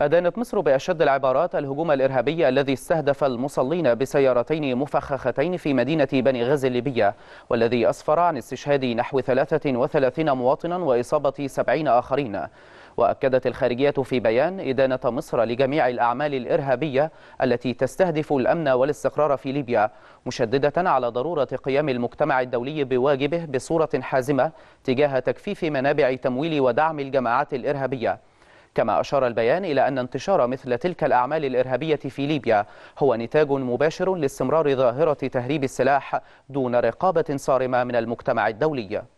أدانت مصر بأشد العبارات الهجوم الإرهابي الذي استهدف المصلين بسيارتين مفخختين في مدينة بني غاز الليبية والذي أسفر عن استشهاد نحو 33 مواطنا وإصابة 70 آخرين وأكدت الخارجية في بيان إدانة مصر لجميع الأعمال الإرهابية التي تستهدف الأمن والاستقرار في ليبيا مشددة على ضرورة قيام المجتمع الدولي بواجبه بصورة حازمة تجاه تكفيف منابع تمويل ودعم الجماعات الإرهابية كما أشار البيان إلى أن انتشار مثل تلك الأعمال الإرهابية في ليبيا هو نتاج مباشر لاستمرار ظاهرة تهريب السلاح دون رقابة صارمة من المجتمع الدولي